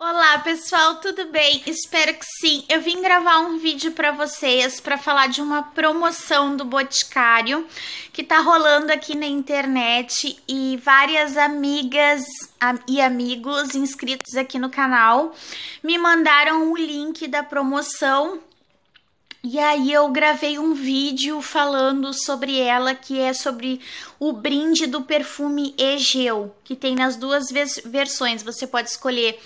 Olá, pessoal, tudo bem? Espero que sim. Eu vim gravar um vídeo para vocês para falar de uma promoção do Boticário que tá rolando aqui na internet e várias amigas e amigos inscritos aqui no canal me mandaram o link da promoção e aí eu gravei um vídeo falando sobre ela, que é sobre o brinde do perfume Egeu, que tem nas duas versões. Você pode escolher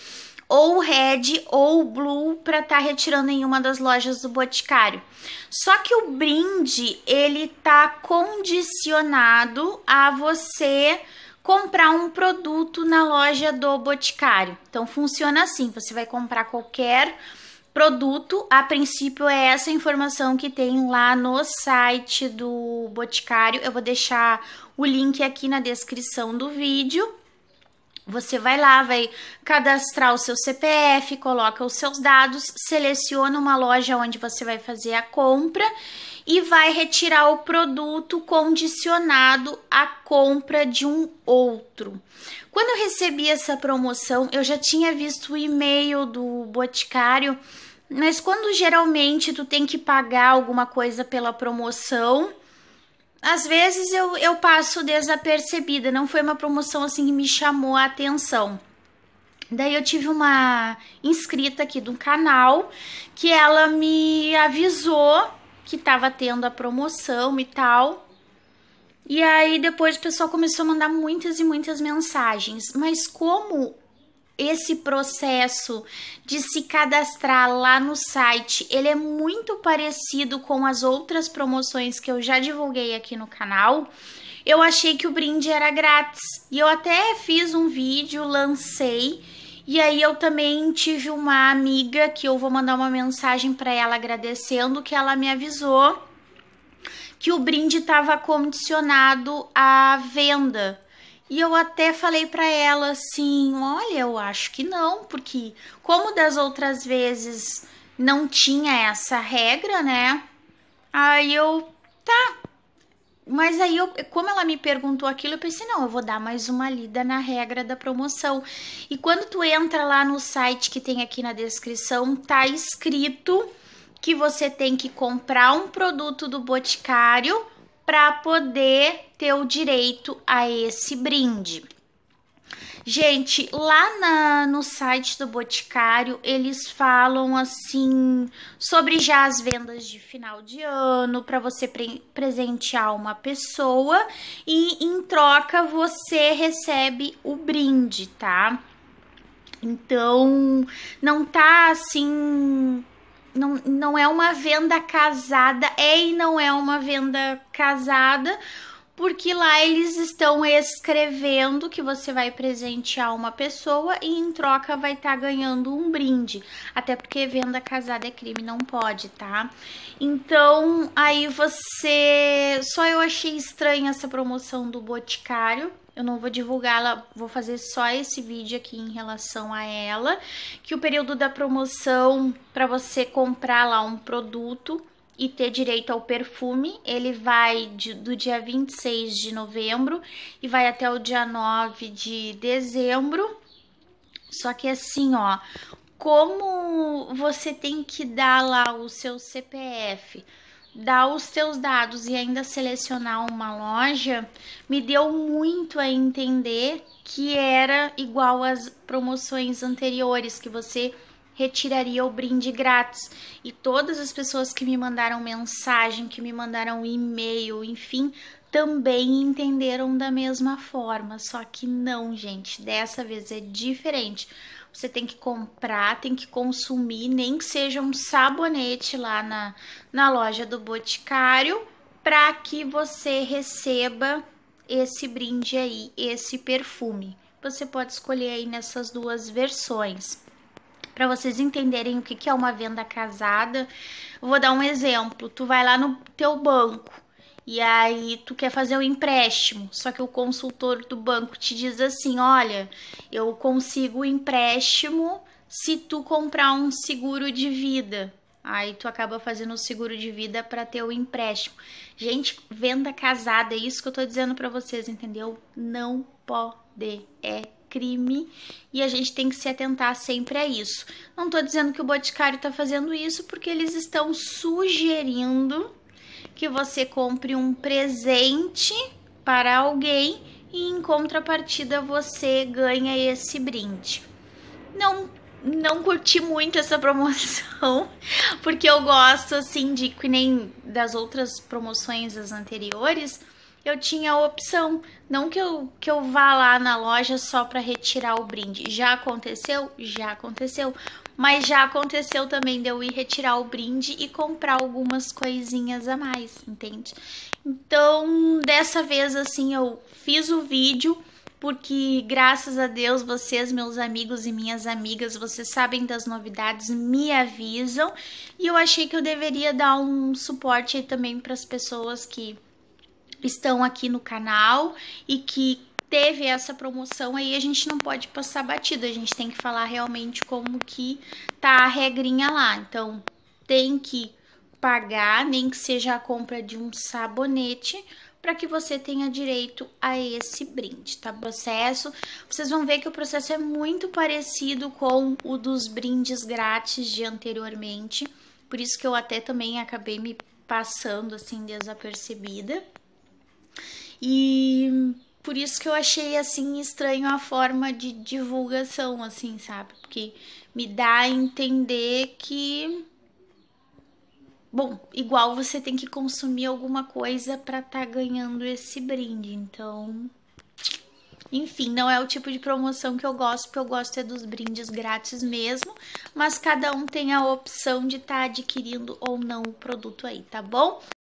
ou red ou blue para estar tá retirando em uma das lojas do Boticário. Só que o brinde ele tá condicionado a você comprar um produto na loja do Boticário. Então funciona assim, você vai comprar qualquer produto, a princípio é essa informação que tem lá no site do Boticário. Eu vou deixar o link aqui na descrição do vídeo. Você vai lá, vai cadastrar o seu CPF, coloca os seus dados, seleciona uma loja onde você vai fazer a compra e vai retirar o produto condicionado à compra de um outro. Quando eu recebi essa promoção, eu já tinha visto o e-mail do Boticário, mas quando geralmente tu tem que pagar alguma coisa pela promoção, às vezes eu, eu passo desapercebida, não foi uma promoção assim que me chamou a atenção. Daí eu tive uma inscrita aqui do canal que ela me avisou que estava tendo a promoção e tal. E aí depois o pessoal começou a mandar muitas e muitas mensagens, mas como esse processo de se cadastrar lá no site, ele é muito parecido com as outras promoções que eu já divulguei aqui no canal. Eu achei que o brinde era grátis e eu até fiz um vídeo, lancei e aí eu também tive uma amiga que eu vou mandar uma mensagem para ela agradecendo que ela me avisou que o brinde estava condicionado à venda. E eu até falei para ela assim: olha, eu acho que não, porque como das outras vezes não tinha essa regra, né? Aí eu, tá. Mas aí, eu, como ela me perguntou aquilo, eu pensei: não, eu vou dar mais uma lida na regra da promoção. E quando tu entra lá no site que tem aqui na descrição, tá escrito que você tem que comprar um produto do Boticário para poder ter o direito a esse brinde. Gente, lá na, no site do Boticário, eles falam assim sobre já as vendas de final de ano para você pre presentear uma pessoa e em troca você recebe o brinde, tá? Então, não tá assim não, não é uma venda casada, é e não é uma venda casada, porque lá eles estão escrevendo que você vai presentear uma pessoa e em troca vai estar tá ganhando um brinde. Até porque venda casada é crime, não pode, tá? Então, aí você. Só eu achei estranha essa promoção do Boticário, eu não vou divulgá-la, vou fazer só esse vídeo aqui em relação a ela, que o período da promoção para você comprar lá um produto e ter direito ao perfume. Ele vai de, do dia 26 de novembro e vai até o dia 9 de dezembro. Só que assim, ó, como você tem que dar lá o seu CPF, dar os seus dados e ainda selecionar uma loja, me deu muito a entender que era igual às promoções anteriores que você retiraria o brinde grátis. E todas as pessoas que me mandaram mensagem, que me mandaram e-mail, enfim, também entenderam da mesma forma. Só que não, gente, dessa vez é diferente. Você tem que comprar, tem que consumir, nem que seja um sabonete lá na, na loja do Boticário, para que você receba esse brinde aí, esse perfume. Você pode escolher aí nessas duas versões para vocês entenderem o que é uma venda casada. Eu vou dar um exemplo. Tu vai lá no teu banco e aí tu quer fazer um empréstimo, só que o consultor do banco te diz assim: "Olha, eu consigo o empréstimo se tu comprar um seguro de vida". Aí tu acaba fazendo o seguro de vida para ter o empréstimo. Gente, venda casada, é isso que eu tô dizendo para vocês, entendeu? Não pode, é crime e a gente tem que se atentar sempre a isso. Não estou dizendo que o Boticário está fazendo isso porque eles estão sugerindo que você compre um presente para alguém e em contrapartida você ganha esse brinde. Não não curti muito essa promoção, porque eu gosto assim de que nem das outras promoções as anteriores, eu tinha a opção. Não que eu, que eu vá lá na loja só para retirar o brinde. Já aconteceu? Já aconteceu. Mas já aconteceu também de eu ir retirar o brinde e comprar algumas coisinhas a mais, entende? Então, dessa vez, assim, eu fiz o vídeo porque graças a Deus vocês, meus amigos e minhas amigas, vocês sabem das novidades, me avisam e eu achei que eu deveria dar um suporte também para as pessoas que estão aqui no canal e que teve essa promoção aí, a gente não pode passar batido, a gente tem que falar realmente como que tá a regrinha lá. Então, tem que pagar, nem que seja a compra de um sabonete, para que você tenha direito a esse brinde, tá? Processo, vocês vão ver que o processo é muito parecido com o dos brindes grátis de anteriormente, por isso que eu até também acabei me passando assim desapercebida. E por isso que eu achei assim estranho a forma de divulgação, assim, sabe? Porque me dá a entender que bom, igual você tem que consumir alguma coisa para estar tá ganhando esse brinde. Então, enfim, não é o tipo de promoção que eu gosto, porque eu gosto é dos brindes grátis mesmo, mas cada um tem a opção de estar tá adquirindo ou não o produto aí, tá bom?